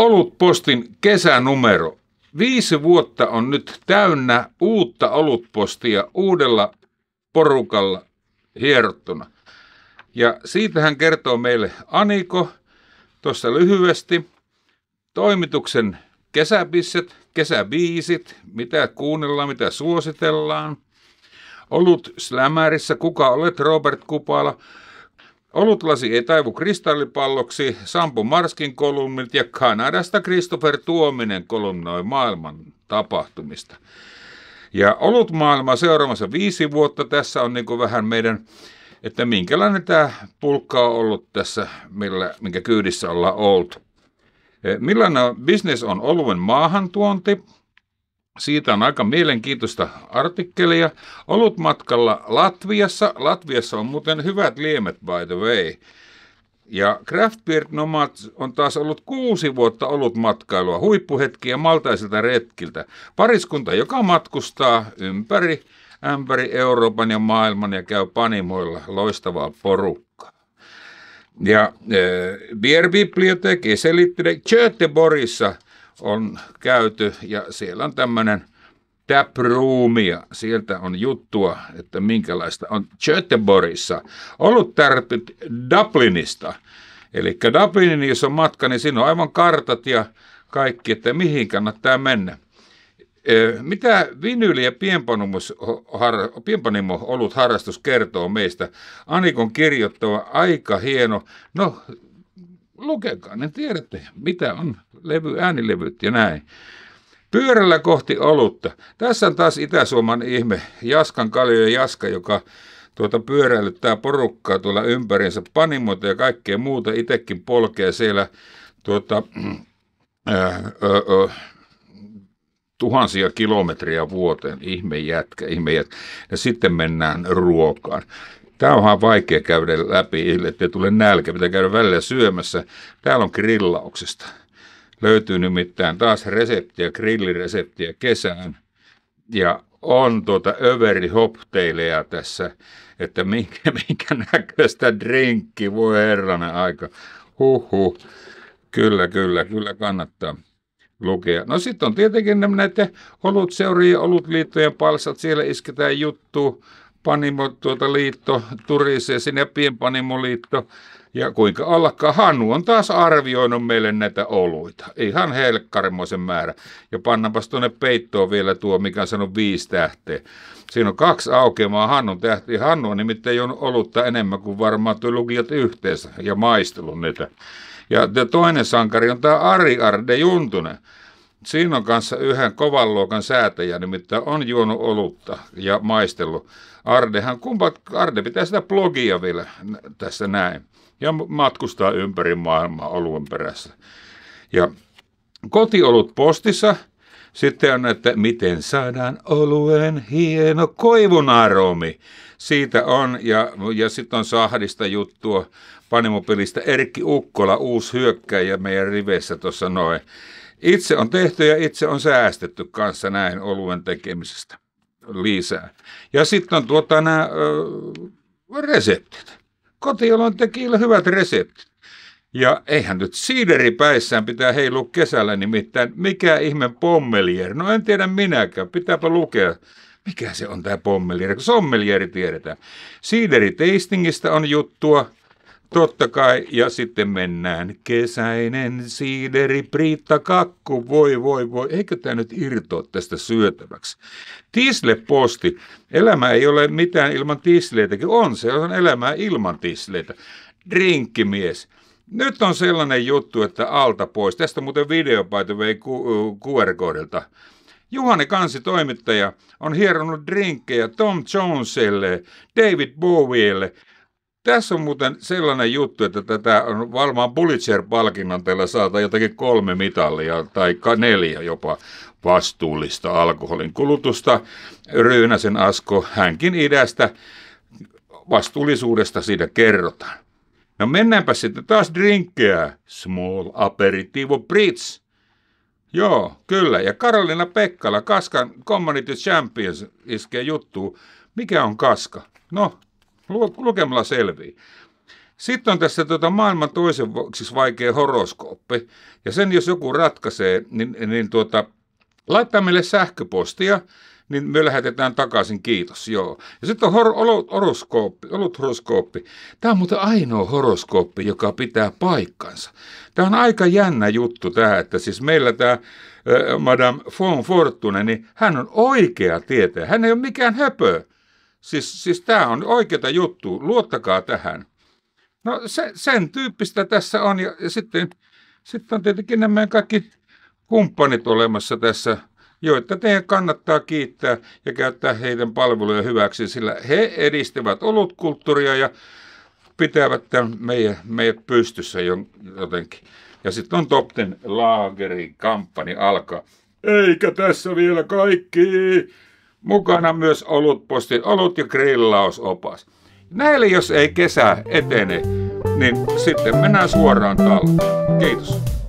Olutpostin kesänumero. Viisi vuotta on nyt täynnä uutta olutpostia uudella porukalla hierottuna. Ja hän kertoo meille Aniko tuossa lyhyesti. Toimituksen kesäbisset, kesäbiisit, mitä kuunnellaan, mitä suositellaan. Olut slämärissä, kuka olet Robert Kupala, Olutlasi ei taivu kristallipalloksi, Sampo Marskin kolumnit ja Kanadasta Christopher Tuominen kolumnoi maailman tapahtumista. Ja ollut maailma seuraamassa viisi vuotta, tässä on niin vähän meidän, että minkälainen tämä pulkka on ollut tässä, millä, minkä kyydissä ollaan oltu. Eh, millainen business on oluen maahantuonti, siitä on aika mielenkiintoista artikkelia. Ollut matkalla Latviassa. Latviassa on muuten hyvät liemet, by the way. Ja Craft Beard Nomad on taas ollut kuusi vuotta ollut matkailua, huippuhetkiä maltaisilta retkiltä. Pariskunta, joka matkustaa ympäri ämpäri Euroopan ja maailman ja käy panimoilla loistavaa porukkaa. Ja äh, eh, Bierbibliotek eselitti Göteborgissa – on käyty ja siellä on tämmöinen taproomia. Sieltä on juttua, että minkälaista on Göteborgissa. Ollut tärpyt Dublinista. Eli Dublinin, jos on matka, niin siinä on aivan kartat ja kaikki, että mihin kannattaa mennä. Mitä vinyli- ja pienpanimo-olut harrastus kertoo meistä? Anikon kirjoittava aika hieno, no lukekaa ne, tiedätte, mitä on levy, äänilevyt ja näin. Pyörällä kohti olutta. Tässä on taas Itä-Suomen ihme, Jaskan Kaljo ja Jaska, joka tuota pyöräilyttää porukkaa tuolla ympärinsä, panimoita ja kaikkea muuta, itsekin polkee siellä tuota, äh, äh, äh, tuhansia kilometriä vuoteen, ihme jätkä, ihme jätkä. Ja sitten mennään ruokaan. Tämä onhan vaikea käydä läpi, ettei tule nälkä. Pitää käydä välillä syömässä. Täällä on grillauksesta. Löytyy nimittäin taas reseptiä, grillireseptiä kesään. Ja on tuota överi hopteileja tässä, että minkä, minkä näköistä drinkki, voi herranen aika. Huhu, Kyllä, kyllä, kyllä kannattaa lukea. No sitten on tietenkin näiden olutseurien, olutliittojen palsat, siellä isketään juttu panimo, tuota liitto Turisesen ja pienpanimoliitto. Ja kuinka ollakaan, Hannu on taas arvioinut meille näitä oluita. Ihan helkkarmoisen määrä. Ja pannapas tuonne peittoon vielä tuo, mikä on sanonut viisi tähteä. Siinä on kaksi aukeamaa Hannun tähti. Hannu on nimittäin on olutta enemmän kuin varmaan tuli lukijat yhteensä ja maistellut niitä. Ja toinen sankari on tämä Ari Arde Juntunen. Siinä on kanssa yhden kovan luokan säätäjä, nimittäin on juonut olutta ja maistellut. Ardehan, kumpa, Arde pitää sitä blogia vielä tässä näin. Ja matkustaa ympäri maailmaa oluen perässä. Ja kotiolut postissa, sitten on, että miten saadaan oluen hieno koivun aromi. Siitä on, ja, ja sitten on sahdista juttua Panimopelistä Erkki Ukkola, uusi hyökkäjä meidän riveissä tuossa noin. Itse on tehty ja itse on säästetty kanssa näin oluen tekemisestä lisää. Ja sitten on tuota nämä reseptit. Kotiolon tekijillä hyvät reseptit. Ja eihän nyt siideri päissään pitää heilua kesällä nimittäin. Mikä ihme pommelier? No en tiedä minäkään. Pitääpä lukea. Mikä se on tämä pommelier? Sommelieri tiedetään. Siideri tastingista on juttua. Totta kai, ja sitten mennään. Kesäinen siideri, Priitta Kakku, voi voi voi, eikö tämä nyt irtoa tästä syötäväksi? posti elämä ei ole mitään ilman tisleitäkin, on se, on elämää ilman tisleitä. Drinkkimies, nyt on sellainen juttu, että alta pois. Tästä muuten videopaito vei QR-koodilta. Juhani Kansi toimittaja on hieronnut drinkkejä Tom jonesille David Bowielle – tässä on muuten sellainen juttu, että tätä on varmaan Pulitzer-palkinnon teillä saata jotakin kolme mitalia tai neljä jopa vastuullista alkoholin kulutusta. Ryynäsen Asko, hänkin idästä, vastuullisuudesta siitä kerrotaan. No mennäänpä sitten taas drinkkeä. Small aperitivo Brits. Joo, kyllä. Ja Karolina Pekkala, Kaskan Community Champions iskee juttu. Mikä on Kaska? No, lukemalla selvii. Sitten on tässä tota maailman toisen siis vaikea horoskooppi, ja sen jos joku ratkaisee, niin, niin tuota, laittaa meille sähköpostia, niin me lähetetään takaisin, kiitos, joo. Ja sitten on hor- olut, horoskooppi, olut horoskooppi. Tämä on muuten ainoa horoskooppi, joka pitää paikkansa. Tämä on aika jännä juttu tämä, että siis meillä tämä Madame von Fortune, niin hän on oikea tietäjä. Hän ei ole mikään höpö. Siis, siis tämä on oikeita juttu, luottakaa tähän. No se, sen tyyppistä tässä on ja, ja sitten, sitten on tietenkin nämä kaikki kumppanit olemassa tässä, joita teidän kannattaa kiittää ja käyttää heidän palveluja hyväksi, sillä he edistävät olutkulttuuria ja pitävät tämän meidän, meidät pystyssä jotenkin. Ja sitten on Topten Laagerin kampanja alkaa. Eikä tässä vielä kaikki. Mukana myös olutposti, olut ja grillausopas. Näille jos ei kesä etene, niin sitten mennään suoraan talveen. Kiitos.